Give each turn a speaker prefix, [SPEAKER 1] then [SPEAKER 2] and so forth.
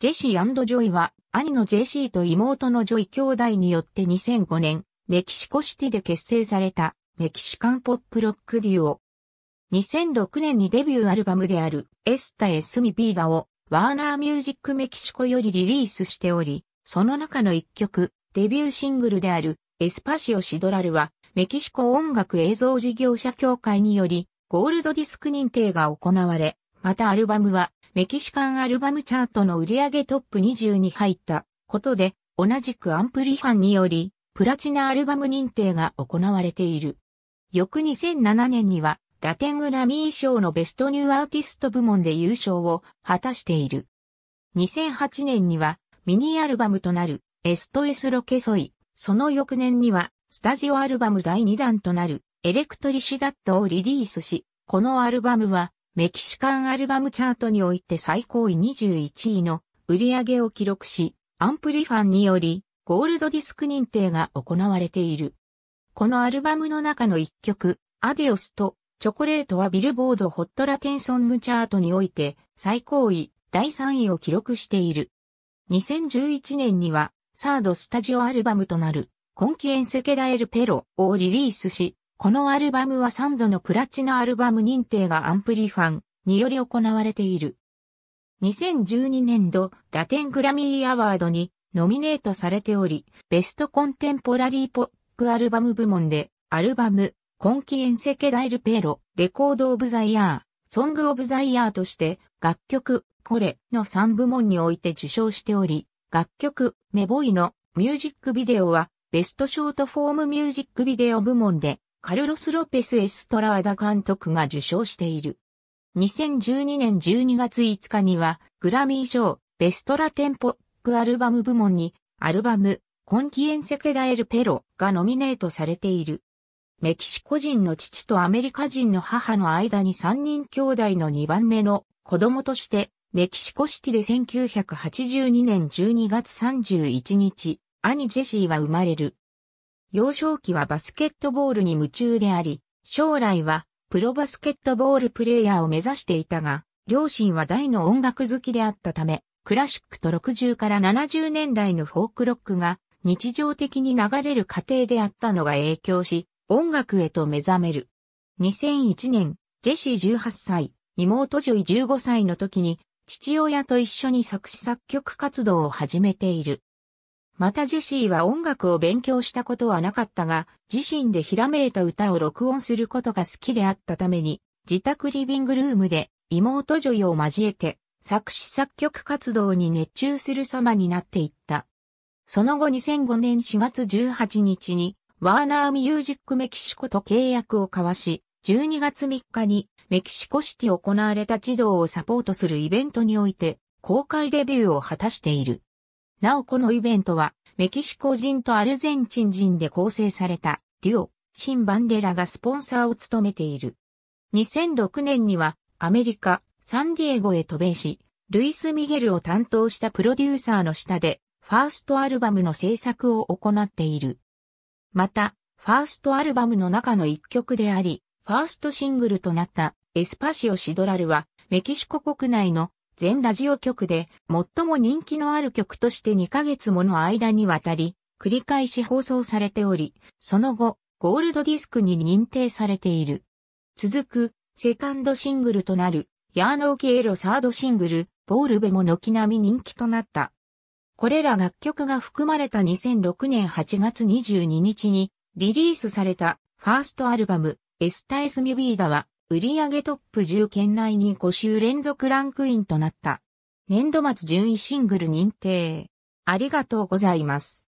[SPEAKER 1] ジェシージョイは、兄のジェシーと妹のジョイ兄弟によって2005年、メキシコシティで結成された、メキシカンポップロックデュオ。2006年にデビューアルバムである、エスタ・エスミ・ビーダを、ワーナーミュージックメキシコよりリリースしており、その中の一曲、デビューシングルである、エスパシオ・シドラルは、メキシコ音楽映像事業者協会により、ゴールドディスク認定が行われ、またアルバムは、メキシカンアルバムチャートの売上トップ20に入ったことで、同じくアンプリファンにより、プラチナアルバム認定が行われている。翌2007年には、ラテングラミー賞のベストニューアーティスト部門で優勝を果たしている。2008年には、ミニアルバムとなる、エストエスロケソイ、その翌年には、スタジオアルバム第2弾となる、エレクトリシダットをリリースし、このアルバムは、メキシカンアルバムチャートにおいて最高位21位の売り上げを記録し、アンプリファンによりゴールドディスク認定が行われている。このアルバムの中の一曲、アデオスとチョコレートはビルボードホットラテンソングチャートにおいて最高位第3位を記録している。2011年にはサードスタジオアルバムとなるコンキエンセケダエルペロをリリースし、このアルバムは3度のプラチナアルバム認定がアンプリファンにより行われている。2012年度ラテングラミーアワードにノミネートされており、ベストコンテンポラリーポップアルバム部門でアルバム、コンキエンセケダイルペロ、レコードオブザイヤー、ソングオブザイヤーとして楽曲、これの3部門において受賞しており、楽曲、メボイのミュージックビデオはベストショートフォームミュージックビデオ部門でカルロス・ロペス・エストラーダ監督が受賞している。2012年12月5日には、グラミー賞、ベストラテンポップアルバム部門に、アルバム、コンキエンセケダエル・ペロがノミネートされている。メキシコ人の父とアメリカ人の母の間に3人兄弟の2番目の子供として、メキシコシティで1982年12月31日、兄ジェシーは生まれる。幼少期はバスケットボールに夢中であり、将来はプロバスケットボールプレイヤーを目指していたが、両親は大の音楽好きであったため、クラシックと60から70年代のフォークロックが日常的に流れる過程であったのが影響し、音楽へと目覚める。2001年、ジェシー18歳、妹ジョイ15歳の時に、父親と一緒に作詞作曲活動を始めている。またジェシーは音楽を勉強したことはなかったが、自身でひらめいた歌を録音することが好きであったために、自宅リビングルームで妹女優を交えて、作詞作曲活動に熱中する様になっていった。その後2005年4月18日に、ワーナーミュージックメキシコと契約を交わし、12月3日にメキシコシティ行われた児童をサポートするイベントにおいて、公開デビューを果たしている。なおこのイベントは、メキシコ人とアルゼンチン人で構成された、デュオ、シン・バンデラがスポンサーを務めている。2006年には、アメリカ、サンディエゴへ渡米し、ルイス・ミゲルを担当したプロデューサーの下で、ファーストアルバムの制作を行っている。また、ファーストアルバムの中の一曲であり、ファーストシングルとなったエスパシオ・シドラルは、メキシコ国内の全ラジオ局で最も人気のある曲として2ヶ月もの間にわたり繰り返し放送されており、その後、ゴールドディスクに認定されている。続く、セカンドシングルとなる、ヤーノーケエロサードシングル、ボールベも軒並み人気となった。これら楽曲が含まれた2006年8月22日にリリースされたファーストアルバム、エスタエスミビーダは売上トップ10圏内に5週連続ランクインとなった。年度末順位シングル認定。ありがとうございます。